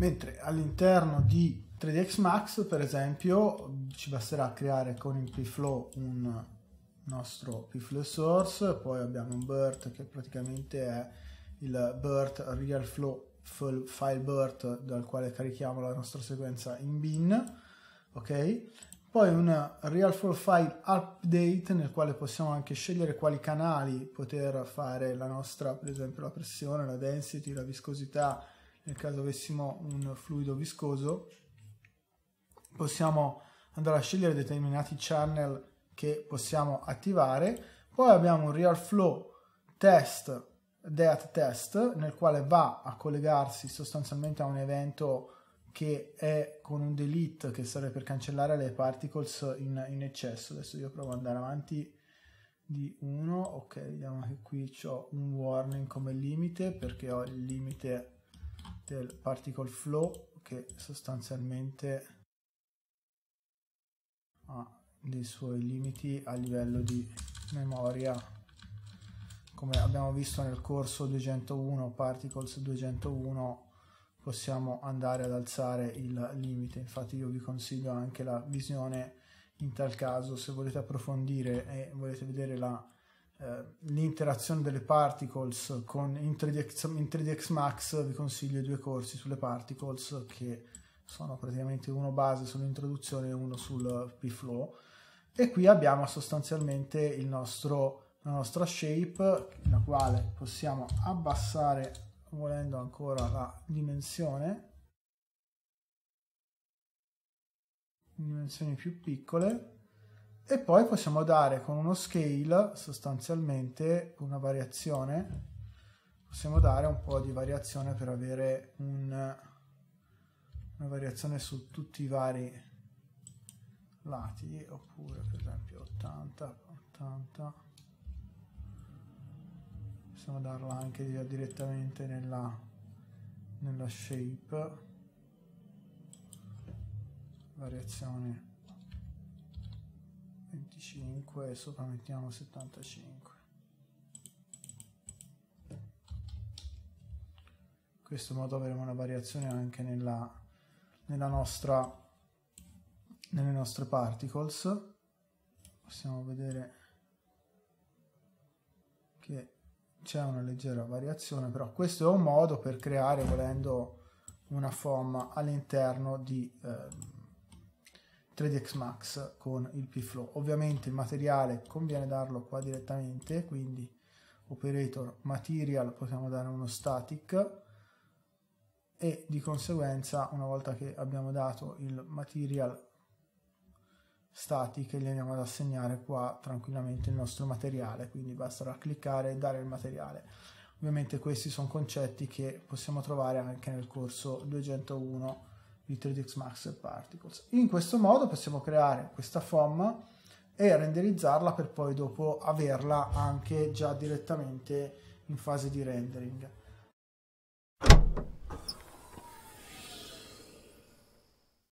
mentre all'interno di 3 dx Max per esempio ci basterà creare con il pflow un nostro pflow source poi abbiamo un BERT che praticamente è il BERT real flow file BERT dal quale carichiamo la nostra sequenza in bin ok poi un real flow file update nel quale possiamo anche scegliere quali canali poter fare la nostra per esempio la pressione la density la viscosità nel caso avessimo un fluido viscoso, possiamo andare a scegliere determinati channel che possiamo attivare. Poi abbiamo un real flow test, death test, nel quale va a collegarsi sostanzialmente a un evento che è con un delete che serve per cancellare le particles in, in eccesso. Adesso io provo ad andare avanti di 1, ok, vediamo che qui ho un warning come limite perché ho il limite del particle flow che sostanzialmente ha dei suoi limiti a livello di memoria come abbiamo visto nel corso 201 particles 201 possiamo andare ad alzare il limite infatti io vi consiglio anche la visione in tal caso se volete approfondire e volete vedere la eh, l'interazione delle particles con in 3DX, Max vi consiglio due corsi sulle particles che sono praticamente uno base sull'introduzione e uno sul P-Flow e qui abbiamo sostanzialmente il nostro, la nostra shape la quale possiamo abbassare volendo ancora la dimensione dimensioni più piccole e poi possiamo dare con uno scale sostanzialmente una variazione possiamo dare un po' di variazione per avere un, una variazione su tutti i vari lati oppure per esempio 80 80 possiamo darla anche direttamente nella, nella shape variazione 25 e sopra mettiamo 75 in questo modo avremo una variazione anche nella, nella nostra nelle nostre particles possiamo vedere che c'è una leggera variazione però questo è un modo per creare volendo una forma all'interno di eh, 3 dx max con il pflow ovviamente il materiale conviene darlo qua direttamente quindi operator material possiamo dare uno static e di conseguenza una volta che abbiamo dato il material static gli andiamo ad assegnare qua tranquillamente il nostro materiale quindi basterà cliccare e dare il materiale ovviamente questi sono concetti che possiamo trovare anche nel corso 201 di 3 dx Max e Particles. In questo modo possiamo creare questa FOM e renderizzarla per poi dopo averla anche già direttamente in fase di rendering.